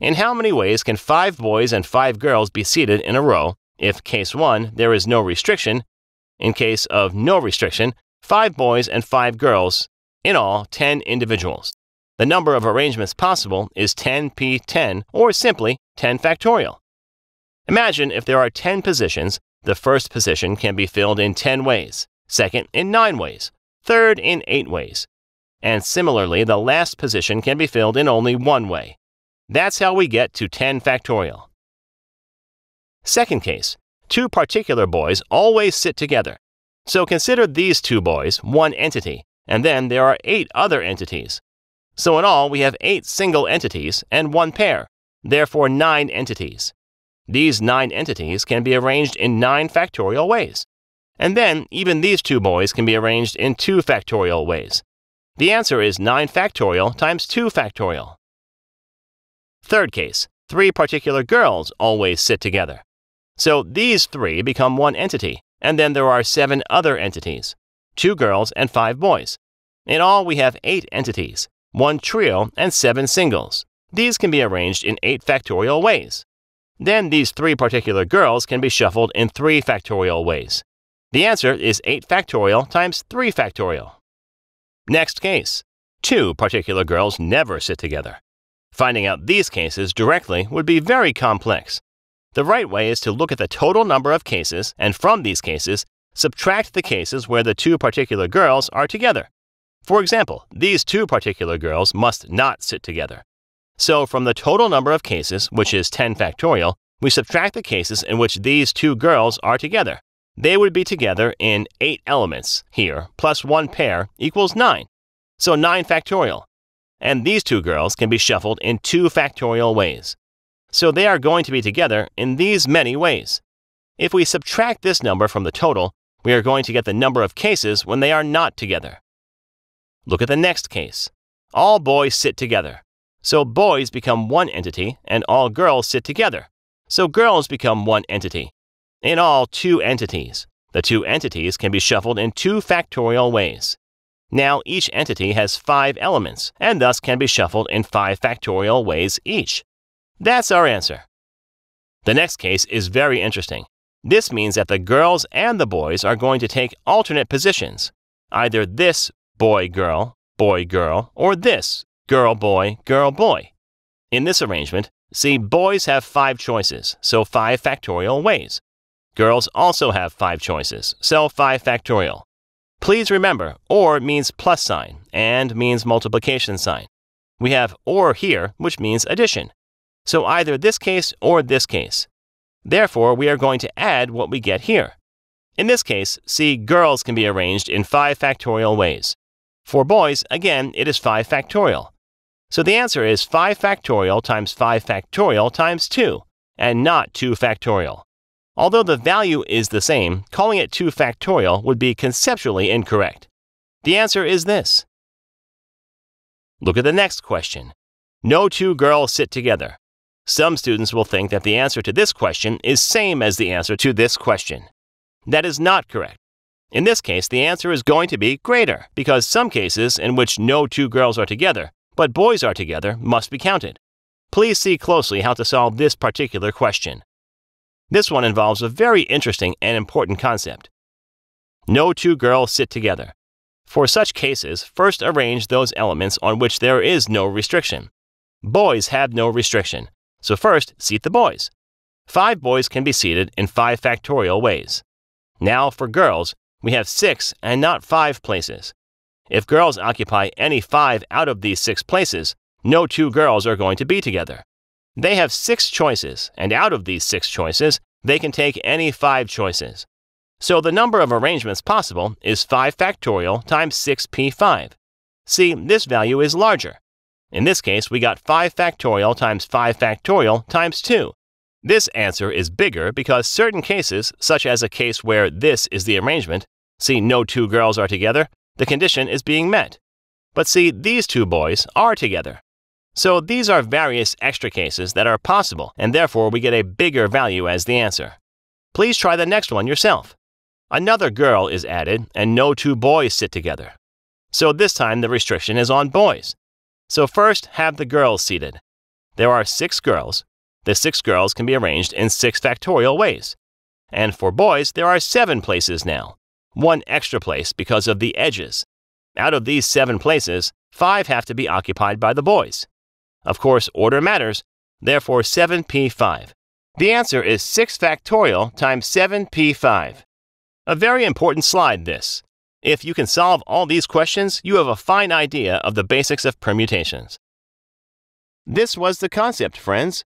In how many ways can five boys and five girls be seated in a row if, case 1, there is no restriction? In case of no restriction, five boys and five girls, in all 10 individuals. The number of arrangements possible is 10p10 or simply 10 factorial. Imagine if there are 10 positions, the first position can be filled in 10 ways, second in 9 ways, third in 8 ways. And similarly, the last position can be filled in only one way, that's how we get to 10 factorial. Second case, two particular boys always sit together. So consider these two boys one entity, and then there are eight other entities. So in all, we have eight single entities and one pair, therefore nine entities. These nine entities can be arranged in nine factorial ways. And then, even these two boys can be arranged in two factorial ways. The answer is 9 factorial times 2 factorial. Third case, three particular girls always sit together. So these three become one entity, and then there are seven other entities two girls and five boys. In all, we have eight entities, one trio and seven singles. These can be arranged in eight factorial ways. Then these three particular girls can be shuffled in three factorial ways. The answer is 8 factorial times 3 factorial. Next case. Two particular girls never sit together. Finding out these cases directly would be very complex. The right way is to look at the total number of cases, and from these cases, subtract the cases where the two particular girls are together. For example, these two particular girls must not sit together. So from the total number of cases, which is 10 factorial, we subtract the cases in which these two girls are together. They would be together in 8 elements here, plus 1 pair equals 9. So 9 factorial and these two girls can be shuffled in two factorial ways. So they are going to be together in these many ways. If we subtract this number from the total, we are going to get the number of cases when they are not together. Look at the next case. All boys sit together. So boys become one entity, and all girls sit together. So girls become one entity. In all, two entities. The two entities can be shuffled in two factorial ways. Now, each entity has five elements, and thus can be shuffled in five factorial ways each. That's our answer. The next case is very interesting. This means that the girls and the boys are going to take alternate positions, either this boy girl, boy girl, or this girl boy, girl boy. In this arrangement, see boys have five choices, so five factorial ways. Girls also have five choices, so five factorial. Please remember, or means plus sign, and means multiplication sign. We have or here, which means addition. So either this case or this case. Therefore, we are going to add what we get here. In this case, see girls can be arranged in 5 factorial ways. For boys, again, it is 5 factorial. So the answer is 5 factorial times 5 factorial times 2, and not 2 factorial. Although the value is the same, calling it 2 factorial would be conceptually incorrect. The answer is this. Look at the next question. No two girls sit together. Some students will think that the answer to this question is same as the answer to this question. That is not correct. In this case, the answer is going to be greater, because some cases in which no two girls are together, but boys are together, must be counted. Please see closely how to solve this particular question. This one involves a very interesting and important concept. No two girls sit together. For such cases, first arrange those elements on which there is no restriction. Boys have no restriction, so first seat the boys. Five boys can be seated in five factorial ways. Now, for girls, we have six and not five places. If girls occupy any five out of these six places, no two girls are going to be together. They have six choices, and out of these six choices, they can take any five choices. So the number of arrangements possible is 5 factorial times 6p5. See, this value is larger. In this case, we got 5 factorial times 5 factorial times 2. This answer is bigger because certain cases, such as a case where this is the arrangement, see no two girls are together, the condition is being met. But see, these two boys are together. So these are various extra cases that are possible, and therefore we get a bigger value as the answer. Please try the next one yourself. Another girl is added, and no two boys sit together. So this time the restriction is on boys. So first, have the girls seated. There are six girls. The six girls can be arranged in six factorial ways. And for boys, there are seven places now, one extra place because of the edges. Out of these seven places, five have to be occupied by the boys. Of course, order matters, therefore 7p5. The answer is 6 factorial times 7p5. A very important slide, this. If you can solve all these questions, you have a fine idea of the basics of permutations. This was the concept, friends.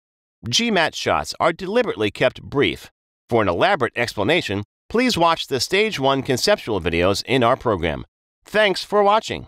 GMAT shots are deliberately kept brief. For an elaborate explanation, please watch the Stage 1 conceptual videos in our program. Thanks for watching.